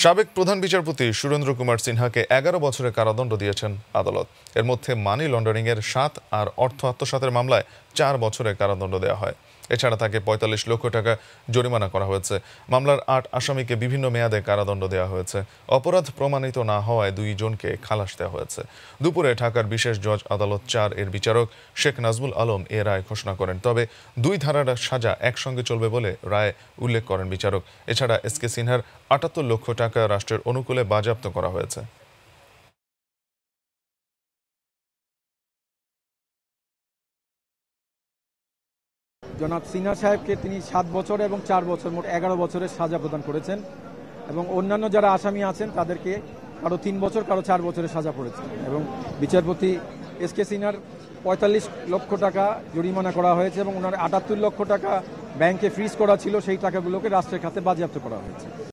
সাবেক প্রধান বিচারপতি সুরেন্দ্র কুমার সিনহাকে এগারো বছরের কারাদণ্ড দিয়েছেন আদালত এর মধ্যে মানি লন্ডারিংয়ের সাত আর অর্থ আত্মসাতের মামলায় চার বছরের কারাদণ্ড দেওয়া হয় এছাড়া তাকে পঁয়তাল্লিশ লক্ষ টাকা জরিমানা করা হয়েছে মামলার আট আসামিকে বিভিন্ন মেয়াদে কারাদণ্ড দেওয়া হয়েছে অপরাধ প্রমাণিত না হওয়ায় দুই জনকে খালাস দেওয়া হয়েছে দুপুরে ঢাকার বিশেষ জজ আদালত চার এর বিচারক শেখ নাজমুল আলম এ রায় ঘোষণা করেন তবে দুই ধারার সাজা একসঙ্গে চলবে বলে রায় উল্লেখ করেন বিচারক এছাড়া এস কে সিনহার আটাত্তর লক্ষ টাকা টাকা রাষ্ট্রের অনুকূলে বাজেয়াপ্ত করা হয়েছে জনাব সিনহা সাহেবকে তিনি সাত বছর এবং চার বছর মোট এগারো বছরের সাজা প্রদান করেছেন এবং অন্যান্য যারা আসামি আছেন তাদেরকে কারো তিন বছর কারো চার বছরের সাজা পড়েছে এবং বিচারপতি এস কে সিনহার পঁয়তাল্লিশ লক্ষ টাকা জরিমানা করা হয়েছে এবং ওনার আটাত্তর লক্ষ টাকা ব্যাংকে ফ্রিজ করা ছিল সেই টাকাগুলোকে রাষ্ট্রের খাতে বাজেয়াপ্ত করা হয়েছে